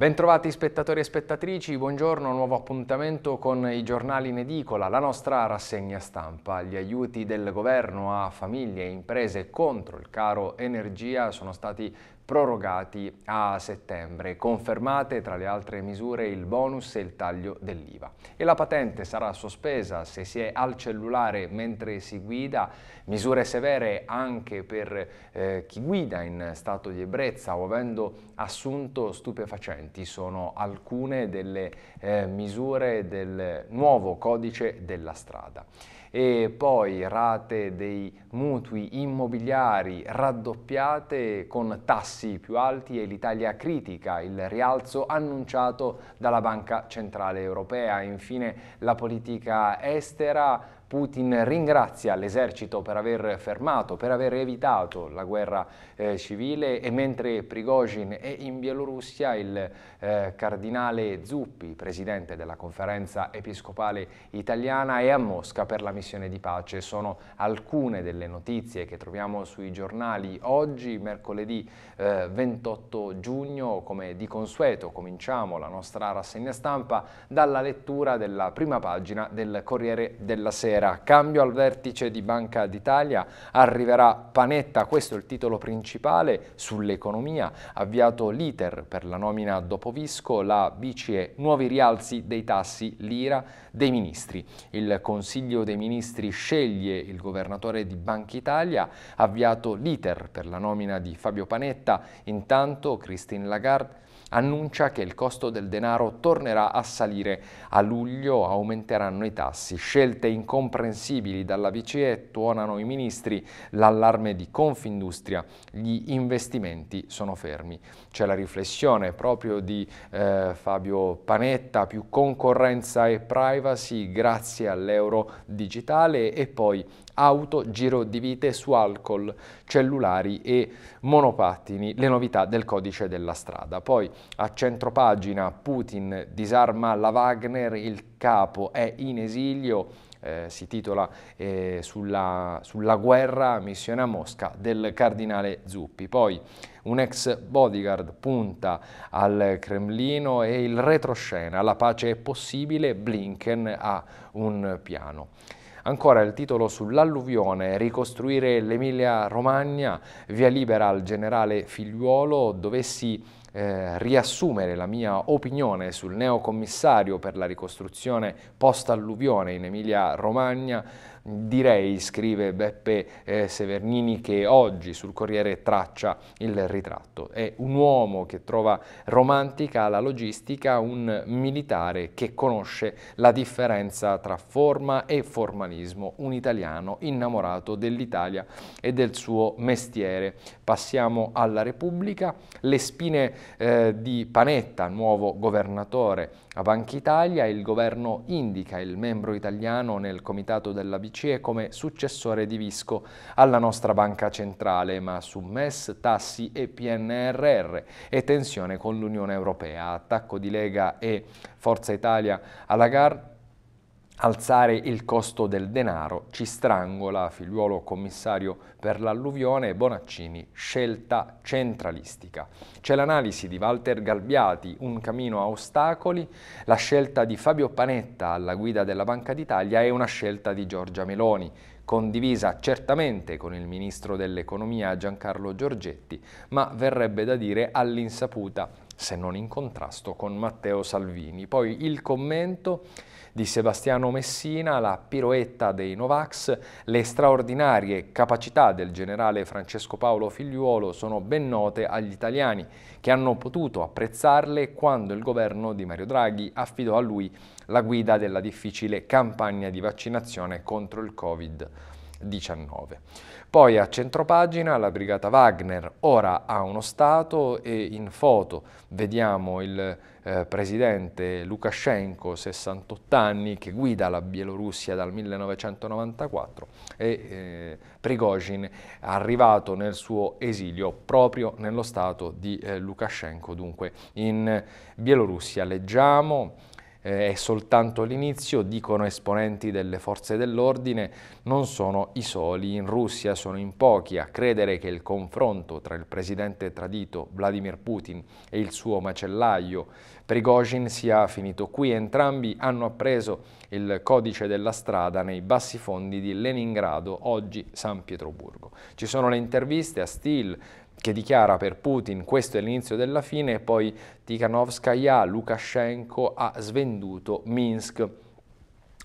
Bentrovati spettatori e spettatrici, buongiorno, nuovo appuntamento con i giornali in edicola, la nostra rassegna stampa. Gli aiuti del governo a famiglie e imprese contro il caro energia sono stati prorogati a settembre. Confermate tra le altre misure il bonus e il taglio dell'IVA. E la patente sarà sospesa se si è al cellulare mentre si guida, misure severe anche per eh, chi guida in stato di ebbrezza o avendo assunto stupefacenti sono alcune delle eh, misure del nuovo codice della strada e poi rate dei mutui immobiliari raddoppiate con tassi più alti e l'Italia critica il rialzo annunciato dalla Banca Centrale Europea. Infine la politica estera Putin ringrazia l'esercito per aver fermato, per aver evitato la guerra eh, civile e mentre Prigozhin è in Bielorussia il eh, cardinale Zuppi, presidente della conferenza episcopale italiana, è a Mosca per la missione di pace. Sono alcune delle notizie che troviamo sui giornali oggi, mercoledì eh, 28 giugno, come di consueto cominciamo la nostra rassegna stampa dalla lettura della prima pagina del Corriere della Sera. Matera, cambio al vertice di Banca d'Italia, arriverà Panetta, questo è il titolo principale, sull'economia, avviato l'iter per la nomina dopo Visco, la BCE, nuovi rialzi dei tassi, l'IRA dei ministri. Il Consiglio dei Ministri sceglie il governatore di Banca Italia, avviato l'iter per la nomina di Fabio Panetta, intanto Christine Lagarde annuncia che il costo del denaro tornerà a salire. A luglio aumenteranno i tassi. Scelte incomprensibili dalla BCE tuonano i ministri, l'allarme di Confindustria, gli investimenti sono fermi. C'è la riflessione proprio di eh, Fabio Panetta, più concorrenza e privacy grazie all'euro digitale e poi auto, giro di vite su alcol, cellulari e monopattini, le novità del codice della strada. Poi a centropagina Putin disarma la Wagner, il capo è in esilio, eh, si titola eh, sulla, sulla, guerra, missione a Mosca del cardinale Zuppi. Poi un ex bodyguard punta al Cremlino e il retroscena, la pace è possibile, Blinken ha un piano. Ancora il titolo sull'alluvione, ricostruire l'Emilia Romagna, via libera al generale Figliuolo, dovessi eh, riassumere la mia opinione sul neocommissario per la ricostruzione post-alluvione in Emilia Romagna, Direi, scrive Beppe eh, Severnini, che oggi sul Corriere traccia il ritratto. È un uomo che trova romantica la logistica, un militare che conosce la differenza tra forma e formalismo, un italiano innamorato dell'Italia e del suo mestiere. Passiamo alla Repubblica, le spine eh, di Panetta, nuovo governatore a Banca Italia il governo indica il membro italiano nel comitato della BCE come successore di Visco alla nostra banca centrale, ma su MES, tassi e PNRR e tensione con l'Unione Europea. Attacco di Lega e Forza Italia alla GAR Alzare il costo del denaro ci strangola, figliuolo commissario per l'alluvione Bonaccini, scelta centralistica. C'è l'analisi di Walter Galbiati, un cammino a ostacoli, la scelta di Fabio Panetta alla guida della Banca d'Italia è una scelta di Giorgia Meloni, condivisa certamente con il ministro dell'economia Giancarlo Giorgetti, ma verrebbe da dire all'insaputa, se non in contrasto con Matteo Salvini. Poi il commento di Sebastiano Messina, la piroetta dei Novax, le straordinarie capacità del generale Francesco Paolo Figliuolo sono ben note agli italiani, che hanno potuto apprezzarle quando il governo di Mario Draghi affidò a lui la guida della difficile campagna di vaccinazione contro il Covid-19. Poi a centropagina la brigata Wagner ora ha uno stato e in foto vediamo il eh, presidente Lukashenko, 68 anni, che guida la Bielorussia dal 1994 e eh, Prigozhin arrivato nel suo esilio proprio nello stato di eh, Lukashenko, dunque in Bielorussia. Leggiamo eh, è soltanto l'inizio, dicono esponenti delle forze dell'ordine, non sono i soli, in Russia sono in pochi a credere che il confronto tra il presidente tradito Vladimir Putin e il suo macellaio Prigozhin sia finito qui, entrambi hanno appreso il codice della strada nei bassi fondi di Leningrado, oggi San Pietroburgo. Ci sono le interviste a Steele, che dichiara per Putin questo è l'inizio della fine e poi Tikhanovskaya, Lukashenko ha svenduto Minsk.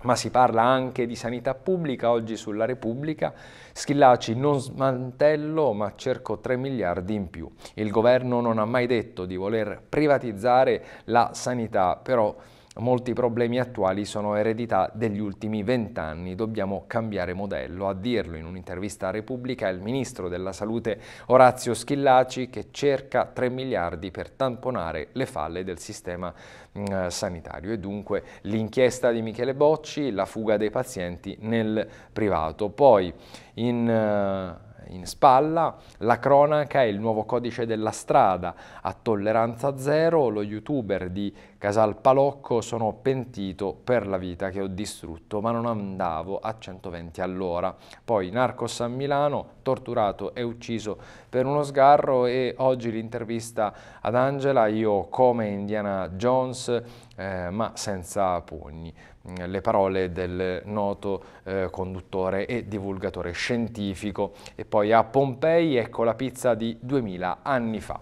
Ma si parla anche di sanità pubblica, oggi sulla Repubblica, Schillaci non smantello ma cerco 3 miliardi in più. Il governo non ha mai detto di voler privatizzare la sanità, però Molti problemi attuali sono eredità degli ultimi vent'anni, dobbiamo cambiare modello. A dirlo in un'intervista a Repubblica è il ministro della Salute Orazio Schillaci che cerca 3 miliardi per tamponare le falle del sistema mm, sanitario e dunque l'inchiesta di Michele Bocci, la fuga dei pazienti nel privato. Poi in... Eh, in spalla, la cronaca e il nuovo codice della strada, a tolleranza zero lo youtuber di Casal Palocco sono pentito per la vita che ho distrutto ma non andavo a 120 all'ora. Poi Narcos a Milano, torturato e ucciso per uno sgarro e oggi l'intervista ad Angela, io come Indiana Jones eh, ma senza pugni. Mm, le parole del noto eh, conduttore e divulgatore scientifico e poi a Pompei ecco la pizza di 2000 anni fa.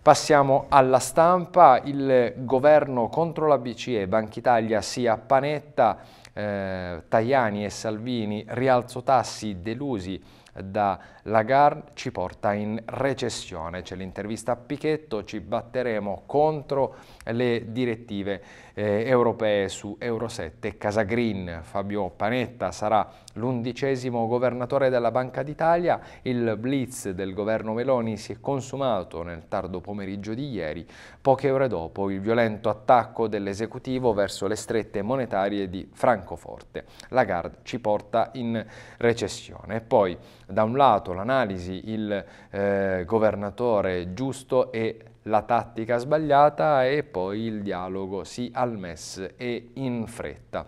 Passiamo alla stampa, il governo contro la BCE, Banchitalia si appanetta, eh, Tajani e Salvini, rialzo tassi delusi da Lagarde ci porta in recessione. C'è l'intervista a Pichetto, ci batteremo contro le direttive eh, europee su Euro 7. Casagreen, Fabio Panetta, sarà l'undicesimo governatore della Banca d'Italia. Il blitz del governo Meloni si è consumato nel tardo pomeriggio di ieri, poche ore dopo il violento attacco dell'esecutivo verso le strette monetarie di Francoforte. Lagarde ci porta in recessione. E poi, da un lato, l'analisi, il eh, governatore giusto e la tattica sbagliata e poi il dialogo si al MES e in fretta.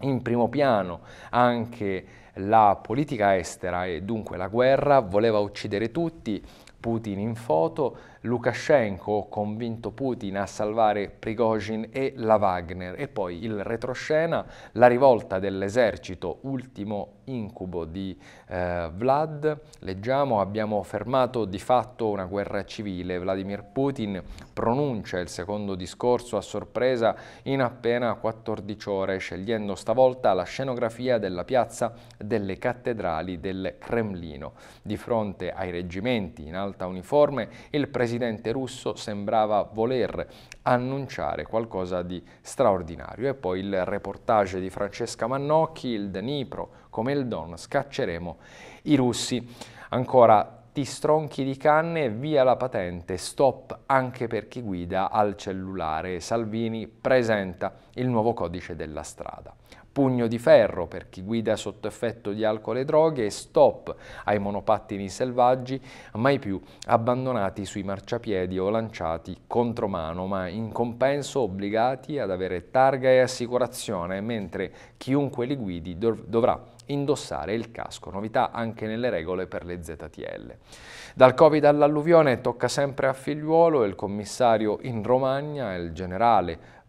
In primo piano anche la politica estera e dunque la guerra voleva uccidere tutti, Putin in foto, Lukashenko, convinto Putin a salvare Prigozhin e la Wagner e poi il retroscena, la rivolta dell'esercito, ultimo incubo di eh, Vlad. Leggiamo, abbiamo fermato di fatto una guerra civile. Vladimir Putin pronuncia il secondo discorso a sorpresa in appena 14 ore, scegliendo stavolta la scenografia della piazza delle cattedrali del Cremlino. Di fronte ai reggimenti in alta uniforme, il presidente presidente russo sembrava voler annunciare qualcosa di straordinario. E poi il reportage di Francesca Mannocchi, il Dnipro come il Don, scacceremo i russi. Ancora ti stronchi di canne, via la patente, stop anche per chi guida al cellulare. Salvini presenta il nuovo codice della strada pugno di ferro per chi guida sotto effetto di alcol e droghe e stop ai monopattini selvaggi mai più abbandonati sui marciapiedi o lanciati contro mano, ma in compenso obbligati ad avere targa e assicurazione, mentre chiunque li guidi dov dovrà indossare il casco, novità anche nelle regole per le ZTL. Dal Covid all'alluvione tocca sempre a Figliuolo il commissario in Romagna, il generale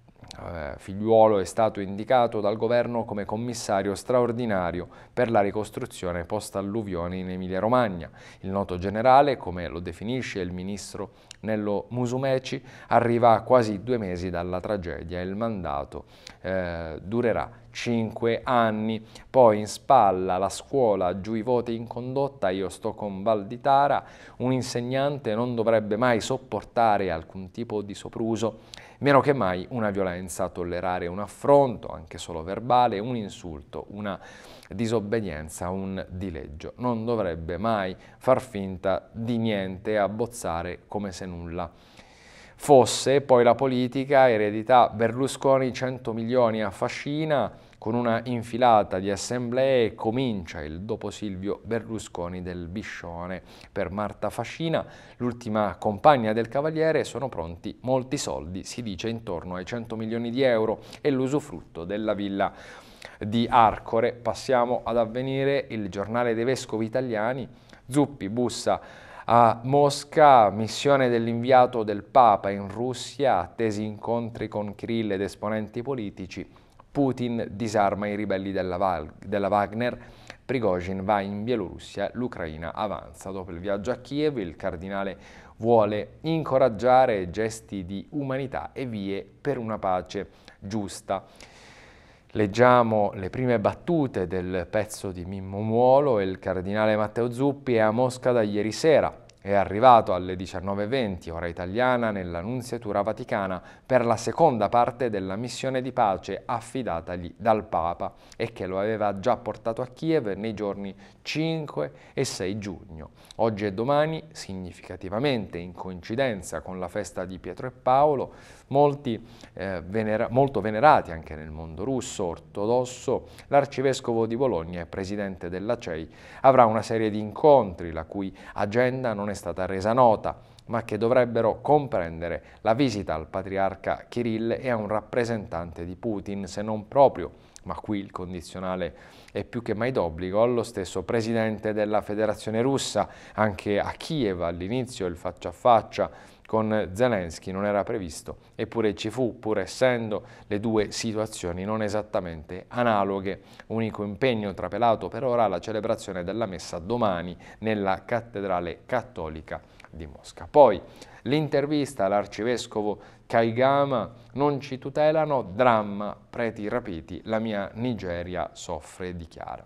Figliuolo è stato indicato dal governo come commissario straordinario per la ricostruzione post-alluvione in Emilia-Romagna. Il noto generale, come lo definisce il ministro Nello Musumeci, arriva a quasi due mesi dalla tragedia e il mandato eh, durerà 5 anni. Poi in spalla la scuola giù i voti in condotta, io sto con Val di Tara, un insegnante non dovrebbe mai sopportare alcun tipo di sopruso, meno che mai una violenza, tollerare un affronto, anche solo verbale, un insulto, una disobbedienza, un dileggio. Non dovrebbe mai far finta di niente abbozzare come se nulla fosse. Poi la politica, eredità Berlusconi, 100 milioni a fascina, con una infilata di assemblee comincia il dopo Silvio Berlusconi del Biscione. Per Marta Fascina, l'ultima compagna del Cavaliere, sono pronti molti soldi, si dice intorno ai 100 milioni di euro e l'usufrutto della villa di Arcore. Passiamo ad avvenire il giornale dei vescovi italiani. Zuppi bussa a Mosca, missione dell'inviato del Papa in Russia, attesi incontri con Krill ed esponenti politici Putin disarma i ribelli della, della Wagner, Prigozhin va in Bielorussia, l'Ucraina avanza. Dopo il viaggio a Kiev il cardinale vuole incoraggiare gesti di umanità e vie per una pace giusta. Leggiamo le prime battute del pezzo di Mimmo Muolo e il cardinale Matteo Zuppi è a Mosca da ieri sera. È arrivato alle 19.20 ora italiana nella Nunziatura Vaticana per la seconda parte della missione di pace affidatagli dal Papa e che lo aveva già portato a Kiev nei giorni 5 e 6 giugno. Oggi e domani, significativamente in coincidenza con la festa di Pietro e Paolo, molti, eh, venera molto venerati anche nel mondo russo ortodosso, l'arcivescovo di Bologna e presidente della CEI avrà una serie di incontri la cui agenda non è è stata resa nota, ma che dovrebbero comprendere la visita al patriarca Kirill e a un rappresentante di Putin, se non proprio ma qui il condizionale è più che mai d'obbligo, allo stesso presidente della Federazione Russa, anche a Kiev all'inizio il faccia a faccia con Zelensky non era previsto, eppure ci fu, pur essendo le due situazioni non esattamente analoghe. Unico impegno trapelato per ora la celebrazione della messa domani nella Cattedrale Cattolica di Mosca. Poi l'intervista all'arcivescovo Kaigama, non ci tutelano, dramma, preti rapiti, la mia Nigeria soffre, dichiara.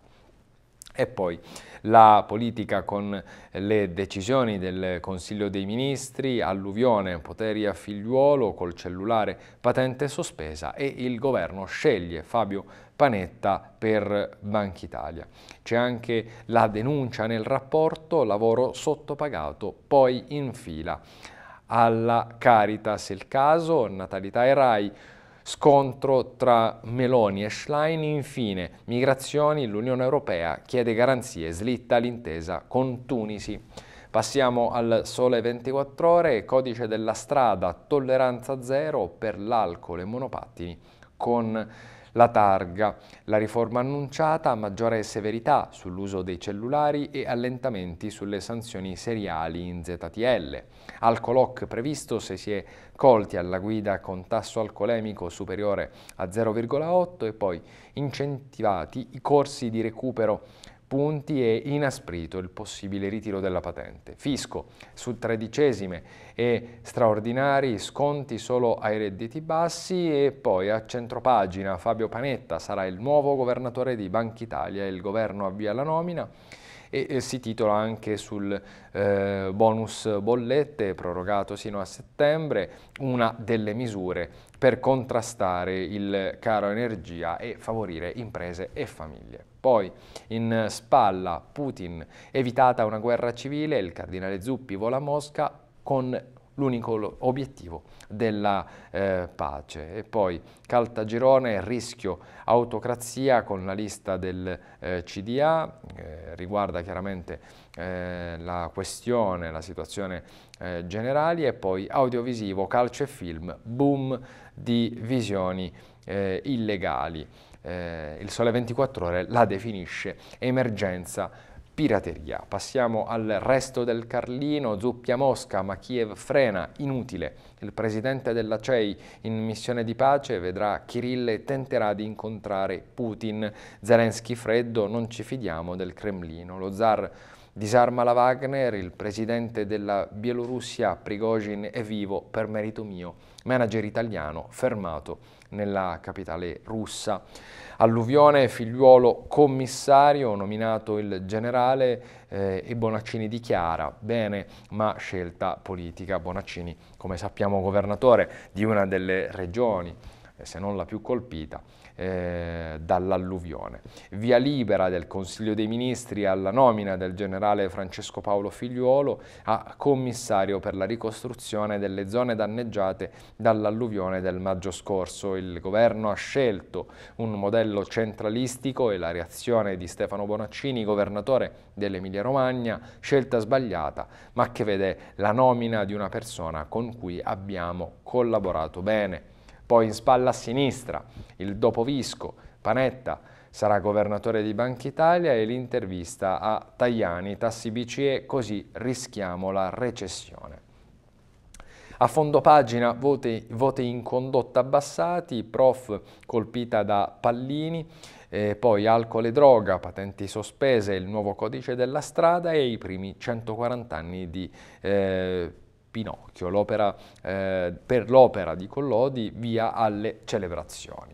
E poi la politica con le decisioni del Consiglio dei Ministri, alluvione, poteri a figliuolo, col cellulare, patente sospesa e il governo sceglie Fabio Panetta per Banca Italia. C'è anche la denuncia nel rapporto lavoro sottopagato, poi in fila alla Caritas, il caso, natalità e RAI, scontro tra Meloni e Schlein, infine migrazioni, l'Unione Europea chiede garanzie, slitta l'intesa con Tunisi. Passiamo al sole 24 ore, codice della strada, tolleranza zero per l'alcol e monopattini con la targa, la riforma annunciata maggiore severità sull'uso dei cellulari e allentamenti sulle sanzioni seriali in ZTL. Al coloc previsto se si è colti alla guida con tasso alcolemico superiore a 0,8 e poi incentivati i corsi di recupero punti e inasprito il possibile ritiro della patente. Fisco su tredicesime e straordinari sconti solo ai redditi bassi e poi a centropagina Fabio Panetta sarà il nuovo governatore di Banca Italia, e il governo avvia la nomina e, si titola anche sul eh, bonus bollette prorogato sino a settembre, una delle misure per contrastare il caro energia e favorire imprese e famiglie. Poi in spalla Putin, evitata una guerra civile, il cardinale Zuppi vola a Mosca con l'unico obiettivo della eh, pace. E poi Caltagirone, rischio autocrazia con la lista del eh, CDA, eh, riguarda chiaramente eh, la questione, la situazione eh, generali e poi audiovisivo, calcio e film, boom di visioni eh, illegali. il Sole 24 Ore la definisce emergenza pirateria. Passiamo al resto del Carlino, Zuppia Mosca, ma Kiev frena, inutile. Il presidente della CEI in missione di pace vedrà Kirill e tenterà di incontrare Putin. Zelensky freddo, non ci fidiamo del Cremlino. Lo zar disarma la Wagner, il presidente della Bielorussia Prigozhin è vivo per merito mio, manager italiano fermato nella capitale russa. Alluvione, figliuolo commissario, nominato il generale eh, e Bonaccini dichiara bene ma scelta politica. Bonaccini, come sappiamo, governatore di una delle regioni, eh, se non la più colpita, eh, dall'alluvione. Via libera del Consiglio dei Ministri alla nomina del generale Francesco Paolo Figliuolo a commissario per la ricostruzione delle zone danneggiate dall'alluvione del maggio scorso. Il governo ha scelto un modello centralistico e la reazione di Stefano Bonaccini, governatore dell'Emilia Romagna, scelta sbagliata, ma che vede la nomina di una persona con cui abbiamo collaborato bene poi in spalla a sinistra il dopo Visco, Panetta sarà governatore di Banca Italia e l'intervista a Tajani, tassi BCE, così rischiamo la recessione. A fondo pagina voti, voti in condotta abbassati, prof colpita da Pallini, eh, poi alcol e droga, patenti sospese, il nuovo codice della strada e i primi 140 anni di eh, Pinocchio, l'opera, eh, per l'opera di Collodi via alle celebrazioni.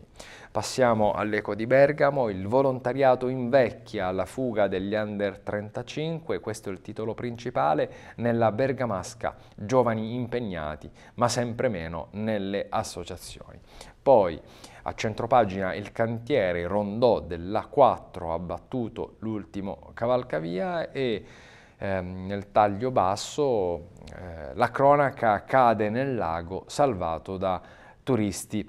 Passiamo all'Eco di Bergamo, il volontariato invecchia alla fuga degli under 35, questo è il titolo principale, nella bergamasca, giovani impegnati, ma sempre meno nelle associazioni. Poi a centropagina il cantiere rondò dell'A4 ha battuto l'ultimo cavalcavia e ehm, nel taglio basso eh, la cronaca cade nel lago salvato da turisti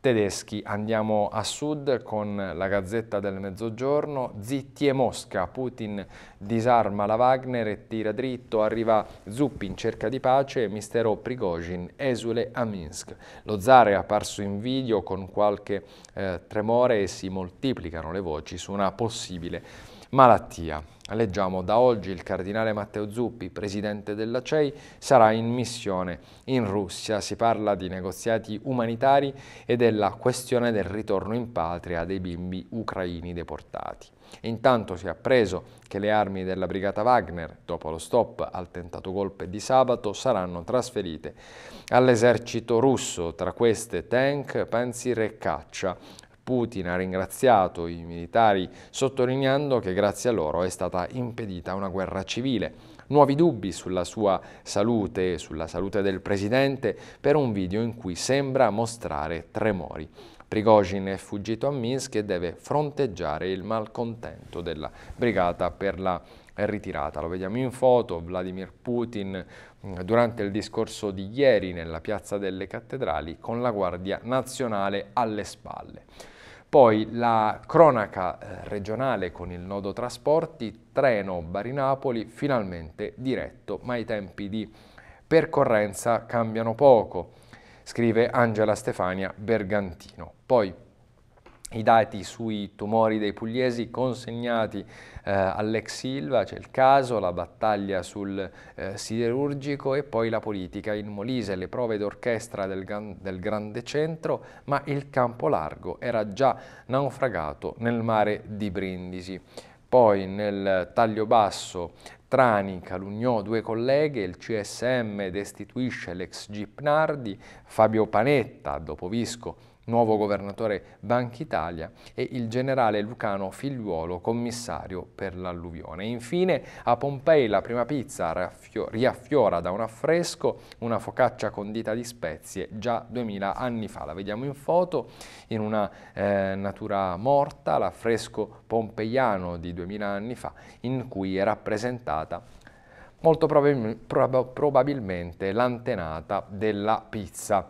tedeschi. Andiamo a sud con la Gazzetta del Mezzogiorno, zitti e Mosca, Putin disarma la Wagner e tira dritto, arriva Zuppi in cerca di pace, mistero Prigozhin esule a Minsk. Lo zar è apparso in video con qualche eh, tremore e si moltiplicano le voci su una possibile malattia. Leggiamo, da oggi il cardinale Matteo Zuppi, presidente della CEI, sarà in missione in Russia. Si parla di negoziati umanitari e della questione del ritorno in patria dei bimbi ucraini deportati. Intanto si è appreso che le armi della brigata Wagner, dopo lo stop al tentato golpe di sabato, saranno trasferite all'esercito russo, tra queste tank, pensi e caccia. Putin ha ringraziato i militari sottolineando che grazie a loro è stata impedita una guerra civile. Nuovi dubbi sulla sua salute e sulla salute del presidente per un video in cui sembra mostrare tremori. Prigozhin è fuggito a Minsk e deve fronteggiare il malcontento della brigata per la ritirata. Lo vediamo in foto, Vladimir Putin mm, durante il discorso di ieri nella piazza delle cattedrali con la Guardia Nazionale alle spalle. Poi la cronaca eh, regionale con il nodo trasporti, treno Bari-Napoli finalmente diretto, ma i tempi di percorrenza cambiano poco, scrive Angela Stefania Bergantino. Poi i dati sui tumori dei pugliesi consegnati eh, all'ex Silva, c'è il caso, la battaglia sul eh, siderurgico e poi la politica in Molise, le prove d'orchestra del, del, grande centro, ma il campo largo era già naufragato nel mare di Brindisi. Poi nel taglio basso Trani, Calugnò, due colleghe, il CSM destituisce l'ex Gipnardi, Fabio Panetta, dopo Visco, nuovo governatore Banca Italia, e il generale Lucano Figliuolo, commissario per l'alluvione. Infine a Pompei la prima pizza riaffiora da un affresco, una focaccia condita di spezie già 2000 anni fa. La vediamo in foto, in una eh, natura morta, l'affresco pompeiano di 2000 anni fa, in cui è rappresentata molto probabilmente l'antenata della pizza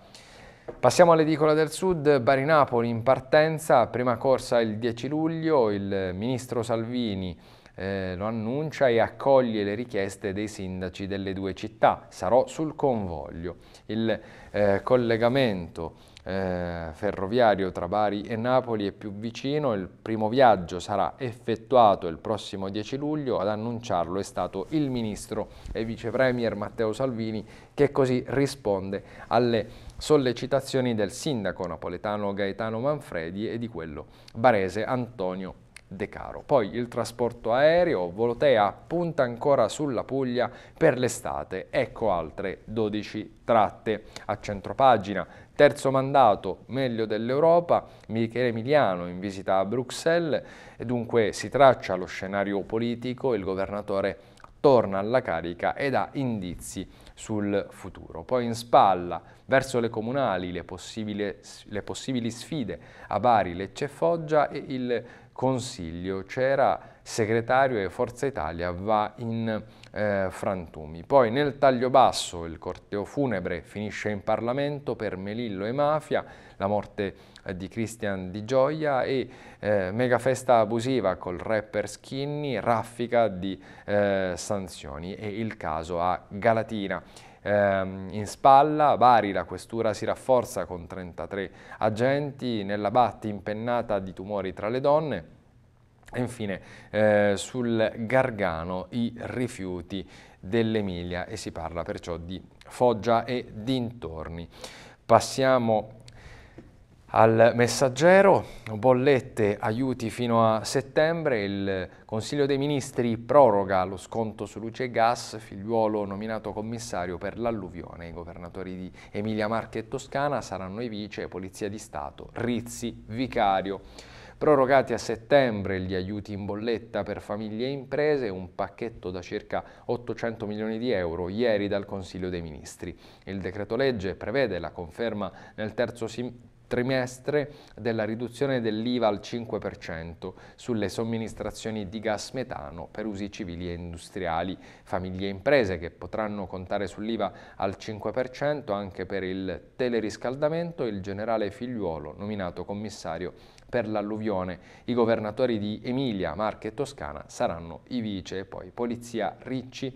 Passiamo all'edicola del Sud, Bari-Napoli in partenza, prima corsa il 10 luglio, il ministro Salvini eh, lo annuncia e accoglie le richieste dei sindaci delle due città, sarò sul convoglio. Il eh, collegamento eh, ferroviario tra Bari e Napoli è più vicino, il primo viaggio sarà effettuato il prossimo 10 luglio, ad annunciarlo è stato il ministro e vicepremier Matteo Salvini che così risponde alle sollecitazioni del sindaco napoletano Gaetano Manfredi e di quello barese Antonio De Caro. Poi il trasporto aereo, Volotea punta ancora sulla Puglia per l'estate, ecco altre 12 tratte. A centropagina, terzo mandato, meglio dell'Europa, Michele Emiliano in visita a Bruxelles, e dunque si traccia lo scenario politico, il governatore torna alla carica ed ha indizi sul futuro. Poi in spalla verso le comunali le possibili, le possibili sfide a Bari, Lecce e Foggia e il Consiglio. C'era segretario e Forza Italia va in eh, frantumi. Poi nel taglio basso il corteo funebre finisce in Parlamento per Melillo e Mafia, la morte eh, di Christian Di Gioia e eh, mega festa abusiva col rapper Skinny, raffica di eh, sanzioni e il caso a Galatina ehm, in spalla, Bari la questura si rafforza con 33 agenti, nella Batti impennata di tumori tra le donne, e infine eh, sul Gargano i rifiuti dell'Emilia e si parla perciò di Foggia e dintorni. Passiamo al messaggero, bollette, aiuti fino a settembre, il Consiglio dei Ministri proroga lo sconto su luce e gas, figliuolo nominato commissario per l'alluvione, i governatori di Emilia Marche e Toscana saranno i vice, Polizia di Stato, Rizzi, Vicario prorogati a settembre gli aiuti in bolletta per famiglie e imprese, un pacchetto da circa 800 milioni di euro ieri dal Consiglio dei Ministri. Il decreto legge prevede la conferma nel terzo trimestre della riduzione dell'IVA al 5% sulle somministrazioni di gas metano per usi civili e industriali, famiglie e imprese che potranno contare sull'IVA al 5% anche per il teleriscaldamento e il generale Figliuolo nominato commissario per l'alluvione. I governatori di Emilia, Marche e Toscana saranno i vice e poi Polizia Ricci,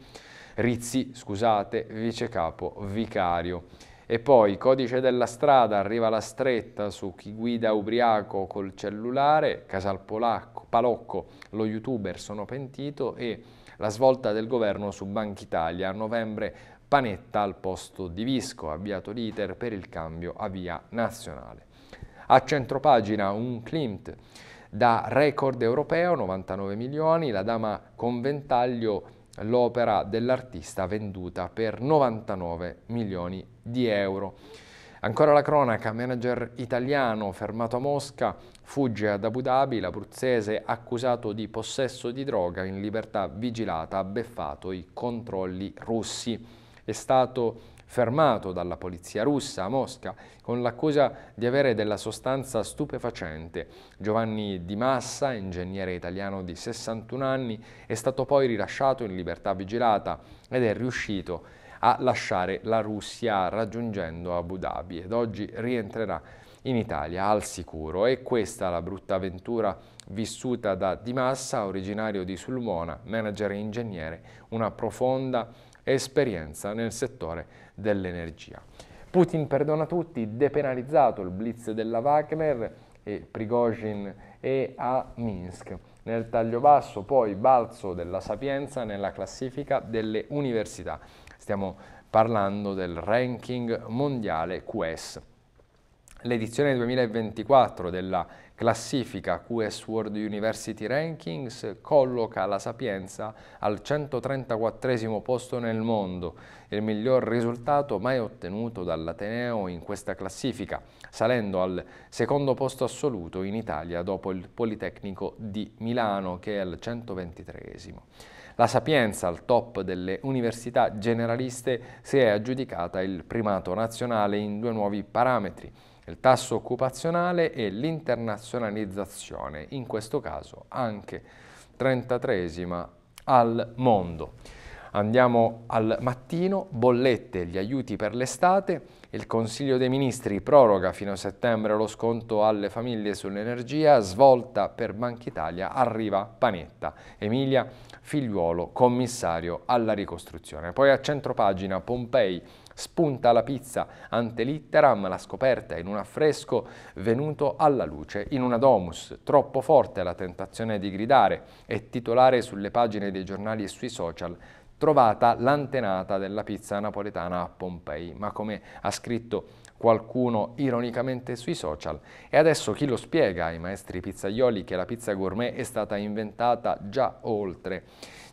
Rizzi, scusate, vice capo vicario. E poi codice della strada, arriva la stretta su chi guida ubriaco col cellulare, Casal Polacco, Palocco, lo youtuber sono pentito e la svolta del governo su Banca Italia a novembre Panetta al posto di Visco, avviato l'iter per il cambio a via nazionale. A centropagina un Klimt da record europeo 99 milioni, la dama con ventaglio l'opera dell'artista venduta per 99 milioni di euro. Ancora la cronaca, manager italiano fermato a Mosca, fugge ad Abu Dhabi, l'abruzzese accusato di possesso di droga in libertà vigilata ha beffato i controlli russi. È stato fermato dalla polizia russa a Mosca con l'accusa di avere della sostanza stupefacente. Giovanni Di Massa, ingegnere italiano di 61 anni, è stato poi rilasciato in libertà vigilata ed è riuscito a a lasciare la Russia raggiungendo Abu Dhabi ed oggi rientrerà in Italia al sicuro e questa la brutta avventura vissuta da Di Massa, originario di Sulmona, manager e ingegnere, una profonda esperienza nel settore dell'energia. Putin perdona tutti, depenalizzato il blitz della Wagner e Prigozhin e a Minsk. Nel taglio basso poi balzo della sapienza nella classifica delle università. Stiamo parlando del ranking mondiale QS. L'edizione 2024 della classifica QS World University Rankings colloca la Sapienza al 134 posto nel mondo, il miglior risultato mai ottenuto dall'Ateneo in questa classifica, salendo al secondo posto assoluto in Italia dopo il Politecnico di Milano che è al 123. La Sapienza, al top delle università generaliste, si è aggiudicata il primato nazionale in due nuovi parametri, il tasso occupazionale e l'internazionalizzazione, in questo caso anche 33 al mondo. Andiamo al mattino, bollette, gli aiuti per l'estate, il Consiglio dei Ministri proroga fino a settembre lo sconto alle famiglie sull'energia, svolta per Banca Italia arriva Panetta, Emilia Figliuolo, commissario alla ricostruzione. Poi a centropagina Pompei spunta la pizza ante litteram la scoperta in un affresco venuto alla luce in una domus. Troppo forte la tentazione di gridare e titolare sulle pagine dei giornali e sui social trovata l'antenata della pizza napoletana a Pompei, ma come ha scritto qualcuno ironicamente sui social. E adesso chi lo spiega ai maestri pizzaioli che la pizza gourmet è stata inventata già oltre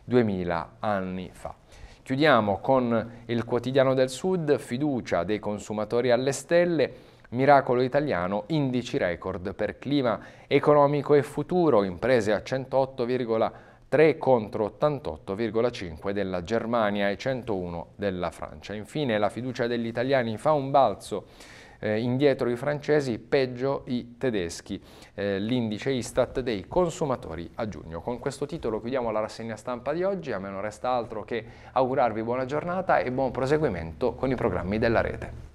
2000 anni fa. Chiudiamo con il quotidiano del Sud, fiducia dei consumatori alle stelle, miracolo italiano, indici record per clima economico e futuro, imprese a 108,1%. 3 contro 88,5 della Germania e 101 della Francia. Infine la fiducia degli italiani fa un balzo eh, indietro i francesi, peggio i tedeschi, eh, l'indice Istat dei consumatori a giugno. Con questo titolo chiudiamo la rassegna stampa di oggi, a me non resta altro che augurarvi buona giornata e buon proseguimento con i programmi della rete.